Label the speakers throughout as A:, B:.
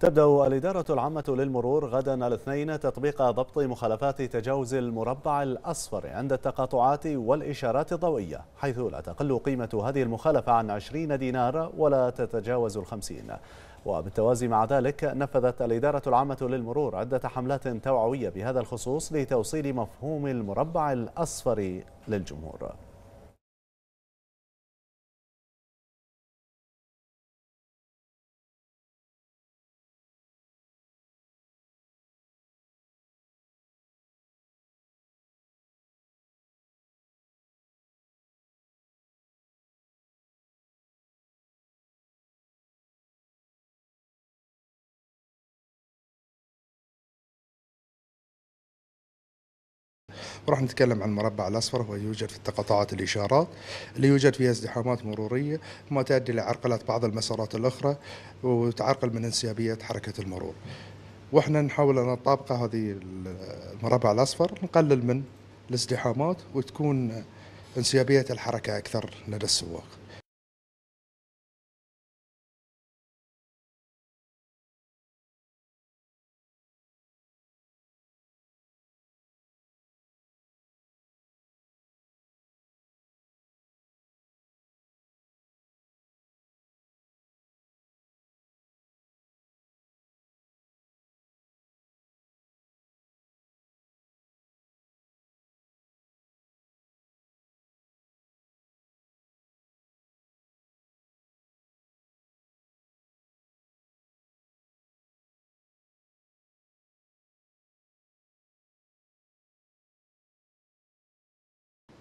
A: تبدأ الإدارة العامة للمرور غدا الاثنين تطبيق ضبط مخالفات تجاوز المربع الأصفر عند التقاطعات والإشارات الضوئية حيث لا تقل قيمة هذه المخالفة عن 20 دينار ولا تتجاوز الخمسين وبالتوازي مع ذلك نفذت الإدارة العامة للمرور عدة حملات توعوية بهذا الخصوص لتوصيل مفهوم المربع الأصفر للجمهور
B: راح نتكلم عن المربع الأصفر هو يوجد في
C: تقاطعات الإشارات اللي يوجد فيها ازدحامات مرورية ما تؤدي لعرقلة بعض المسارات الأخرى وتعرقل من انسيابية حركة المرور واحنا نحاول ان نطابق هذه المربع الاصفر نقلل من الازدحامات وتكون
B: انسيابيه الحركه اكثر لدى السواق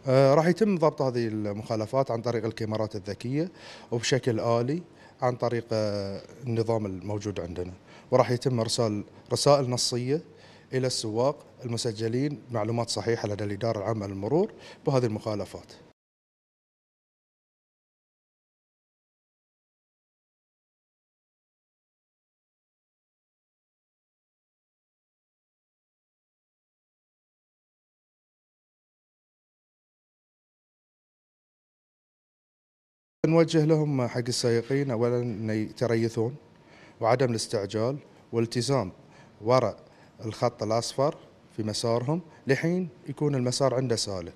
B: آه،
C: راح يتم ضبط هذه المخالفات عن طريق الكاميرات الذكيه وبشكل الي عن طريق آه، النظام الموجود عندنا وراح يتم ارسال رسائل نصيه الى السواق المسجلين معلومات صحيحه لدى الاداره العامه للمرور بهذه المخالفات
B: نوجه لهم حق السائقين اولا
C: ان يتريثون وعدم الاستعجال والالتزام وراء
B: الخط الاصفر في مسارهم لحين يكون المسار عنده سالك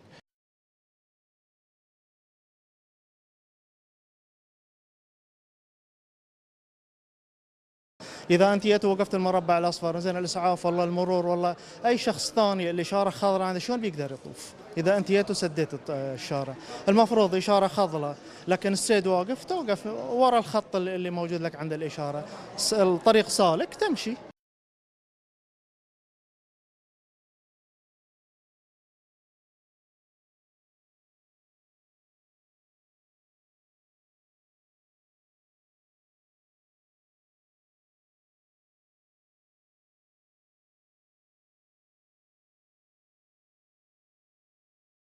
B: اذا انت جيت وقفت المربع الاصفر زين الاسعاف والله
D: المرور والله اي شخص ثاني اللي خضراء عنده شلون بيقدر يطوف؟ اذا انت جيت وسديت الشارع المفروض اشاره خضراء لكن السيد واقف توقف ورا الخط اللي
B: موجود لك عند الاشاره الطريق سالك تمشي